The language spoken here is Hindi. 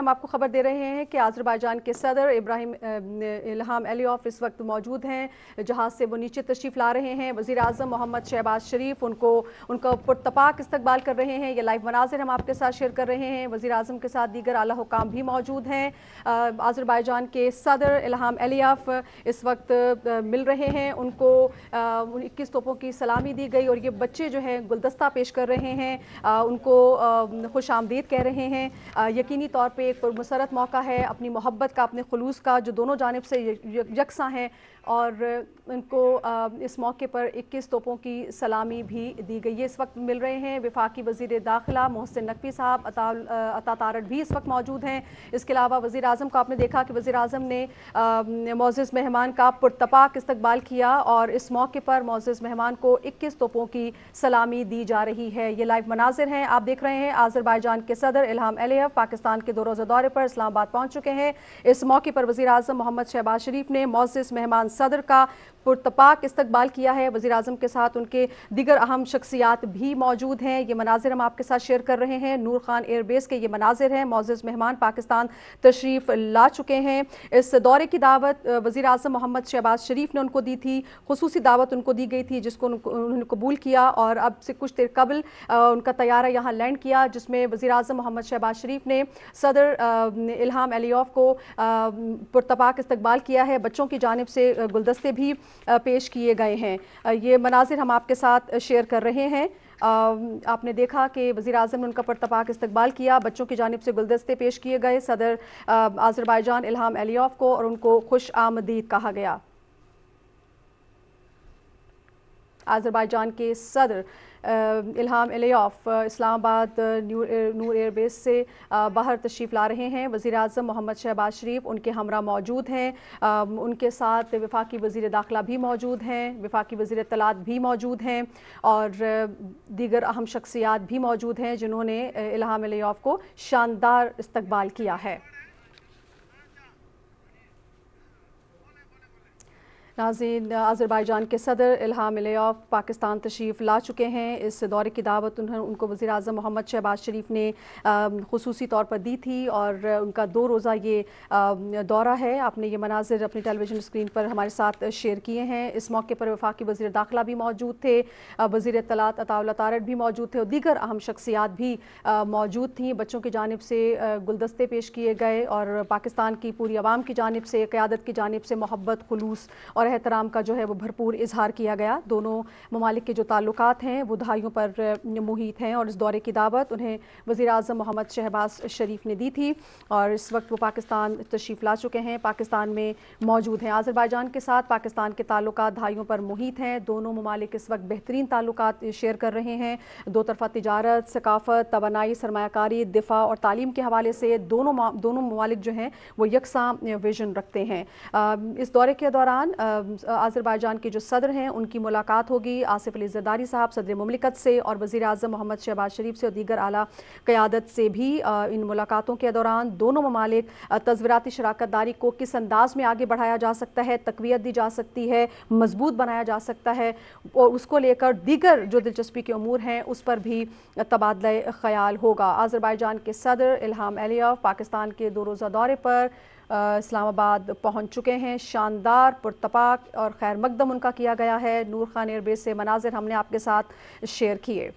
हम आपको खबर दे रहे हैं कि आज़रबाईजान के सदर इब्राहिम इल्हाम एलियोफ इस वक्त मौजूद हैं जहाज़ से वो नीचे तशरीफ़ ला रहे हैं वज़ी अजम मोहम्मद शहबाज शरीफ उनको उनका पुरतपाक इस्तबाल कर रहे हैं ये लाइव मनाजिर हम आपके साथ शेयर कर रहे हैं वज़ी अजम के साथ दीगर आला हुकाम भी मौजूद हैं आज़रबाईजान के सदर इल्हाम एलियाफ इस वक्त मिल रहे हैं उनको इक्कीस तोपों की सलामी दी गई और ये बच्चे जो हैं गुलदस्ता पेश कर रहे हैं उनको खुश आमदीद कह रहे हैं यकीनी तौर पर पे एक पुरमसरत मौका है अपनी मोहब्बत का अपने खलूस का जो दोनों जानब से यकसा हैं और उनको इस मौके पर इक्कीस तोपों की सलामी भी दी गई है इस वक्त मिल रहे हैं विफाकी वजीर दाखिला मोहसिन नकवी साहब अता अता भी इस वक्त मौजूद हैं इसके अलावा वज़ी अजम को आपने देखा कि वज़ी अजम ने मोज़ मेहमान का पुरतपाक इस्तबाल किया और इस मौके पर मोज़ मेहमान को इक्कीस तोपों की सलामी दी जा रही है ये लाइव मनाजिर हैं आप देख रहे हैं जान के सदर इलाम एलियव पाकिस्तान के दौरों रोजा दौरे पर इस्लामाबाद पहुंच चुके हैं इस मौके पर वजी अजम मोहम्मद शहबाज शरीफ ने मोजिस मेहमान सदर का पुरतपाक इस्तबाल किया है वजी अजम के साथ उनके दिगर अहम शख्सियात भी मौजूद हैं ये मनाजिर हम आपके साथ शेयर कर रहे हैं नूर खान एयरबेस के ये मनाजिर हैं मोजिस मेहमान पाकिस्तान तशरीफ ला चुके हैं इस दौरे की दावत वजी अजम मोहम्मद शहबाज शरीफ ने उनको दी थी खसूस दावत उनको दी गई थी जिसको उन्होंने कबूल किया और अब से कुछ देर कबल उनका तैयारा यहाँ लैंड किया जिसमें वजी अजम मोहम्मद शहबाज शरीफ ने सदर डॉक्टर इल्हाम अलीफ को पुरतपाक इस्तबाल किया है बच्चों की जानब से गुलदस्ते भी पेश किए गए हैं ये मनाजिर हम आपके साथ शेयर कर रहे हैं आपने देखा कि वज़ी अजम ने उनका पुरतपाक इस्तबाल किया बच्चों की जानब से गुलदस्ते पेश किए गए सदर आज़रबाईजान इल्हाम अलीफ को और उनको खुश आमदीद कहा गया आज़रबाईजान के सदर इल्हाम एलेफ इस्लामाबाद नूर नूर एयरबेस से बाहर तशरीफ़ ला रहे हैं वज़ी अजम मोहम्मद शहबाज शरीफ उनके हमरा मौजूद हैं उनके साथ वफाकी वज़ी दाखिला भी मौजूद हैं वफाकी वज़ी तलात भी मौजूद हैं और दीगर अहम शख्सियात भी मौजूद हैं जिन्होंने इल्हाम एलेफ को शानदार इस्तबाल किया है नाजीन आज़रबाईजान के सदर इल्हाम ऑफ पाकिस्तान तशरीफ़ ला चुके हैं इस दौरे की दावत उन्होंने उनको वज़ी अजम मोहम्मद शहबाज शरीफ ने खसूसी तौर पर दी थी और उनका दो रोज़ा ये दौरा है आपने ये मनाजिर अपनी टेलीविज़न स्क्रीन पर हमारे साथ शेयर किए हैं इस मौके पर वफाकी वजी दाखिला भी मौजूद थे वज़ी तलात अताउल तारट भी मौजूद थे और दीगर अहम शख्सियात भी मौजूद थी बच्चों की जानब से गुलदस्ते पेश किए गए और पाकिस्तान की पूरी आवाम की जानब से क़्यादत की जानब से मोहब्बत खलूस और और एहतराम का जो है वो भरपूर इजहार किया गया दोनों ममालिक के जो ताल्लुक हैं वो दहाइयों पर मुहित हैं और इस दौरे की दावत उन्हें वज़ी अजम मोहम्मद शहबाज शरीफ ने दी थी और इस वक्त वो पाकिस्तान तशरीफ़ ला चुके हैं पाकिस्तान में मौजूद हैं आज़रबाईजान के साथ पाकिस्तान के ताल्लुक दहाइयों पर मुहित हैं दोनों ममालिक इस वक्त बेहतरीन ताल्लुक शेयर कर रहे हैं दो तरफ़ा तजारत सकाफत तोनाई सरमाकारी दिफा और तालीम के हवाले से दोनों दोनों ममालिक जो हैं वो यकसा विजन रखते हैं इस दौरे के दौरान आज़रबाईजान के जो सदर हैं उनकी मुलाकात होगी आसिफ अली जरदारी साहब सदर ममलिकत से और वज़ी अजम मोहम्मद शहबाज शरीफ से और दीगर आला क़्यादत से भी इन मुलाकातों के दौरान दोनों ममालिक तस्वराती शराकत दारी को किस अंदाज में आगे बढ़ाया जा सकता है तकवीत दी जा सकती है मजबूत बनाया जा सकता है और उसको लेकर दीगर जो दिलचस्पी के अमूर हैं उस पर भी तबादला ख्याल होगा आज़रबाईजान के सदर इल्हाम एलिया पाकिस्तान के दो रोज़ा दौरे पर इस्लामाबाद पहुंच चुके हैं शानदार पुरतपाक और खैर मकदम उनका किया गया है नूर खान एयरबेस से मनाजिर हमने आपके साथ शेयर किए